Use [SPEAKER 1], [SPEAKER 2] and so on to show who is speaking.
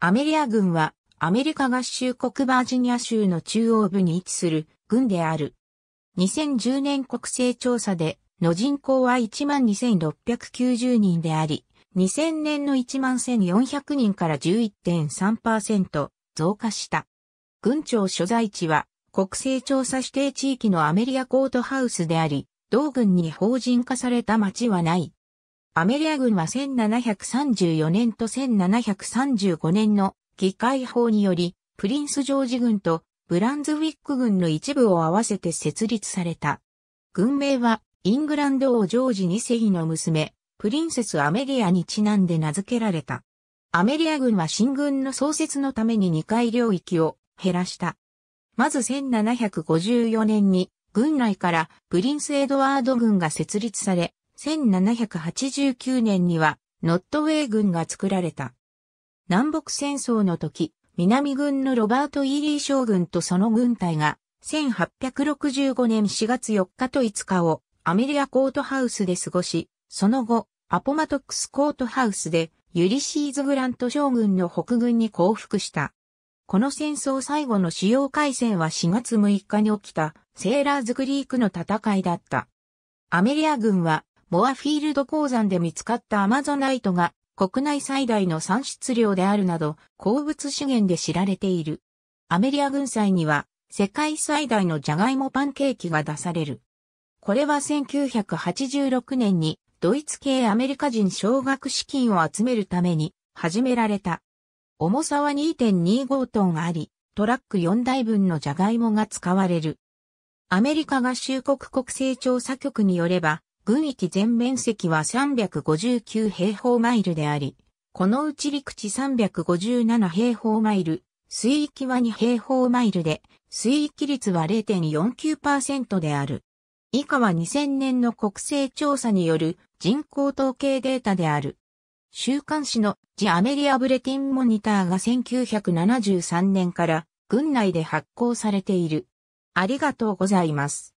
[SPEAKER 1] アメリア軍はアメリカ合衆国バージニア州の中央部に位置する軍である。2010年国勢調査での人口は12,690人であり、2000年の11,400人から11.3%増加した。軍庁所在地は国勢調査指定地域のアメリアコートハウスであり、同軍に法人化された町はない。アメリア軍は1734年と1735年の議会法により、プリンスジョージ軍とブランズウィック軍の一部を合わせて設立された。軍名は、イングランド王ジョージ2世の娘、プリンセスアメリアにちなんで名付けられた。アメリア軍は新軍の創設のために2回領域を減らした。まず1754年に軍内からプリンスエドワード軍が設立され、1789年にはノットウェイ軍が作られた。南北戦争の時、南軍のロバート・イーリー将軍とその軍隊が、1865年4月4日と5日をアメリアコートハウスで過ごし、その後、アポマトックスコートハウスでユリシーズ・グラント将軍の北軍に降伏した。この戦争最後の主要海戦は4月6日に起きたセーラーズ・クリークの戦いだった。アメリア軍はモアフィールド鉱山で見つかったアマゾナイトが国内最大の産出量であるなど鉱物資源で知られている。アメリア軍祭には世界最大のジャガイモパンケーキが出される。これは1986年にドイツ系アメリカ人奨学資金を集めるために始められた。重さは2.25トンあり、トラック4台分のジャガイモが使われる。アメリカ合衆国国勢調査局によれば、軍域全面積は359平方マイルであり、このうち陸地357平方マイル、水域は2平方マイルで、水域率は0.49%である。以下は2000年の国勢調査による人口統計データである。週刊誌のジ・アメリア・ブレティン・モニターが1973年から軍内で発行されている。ありがとうございます。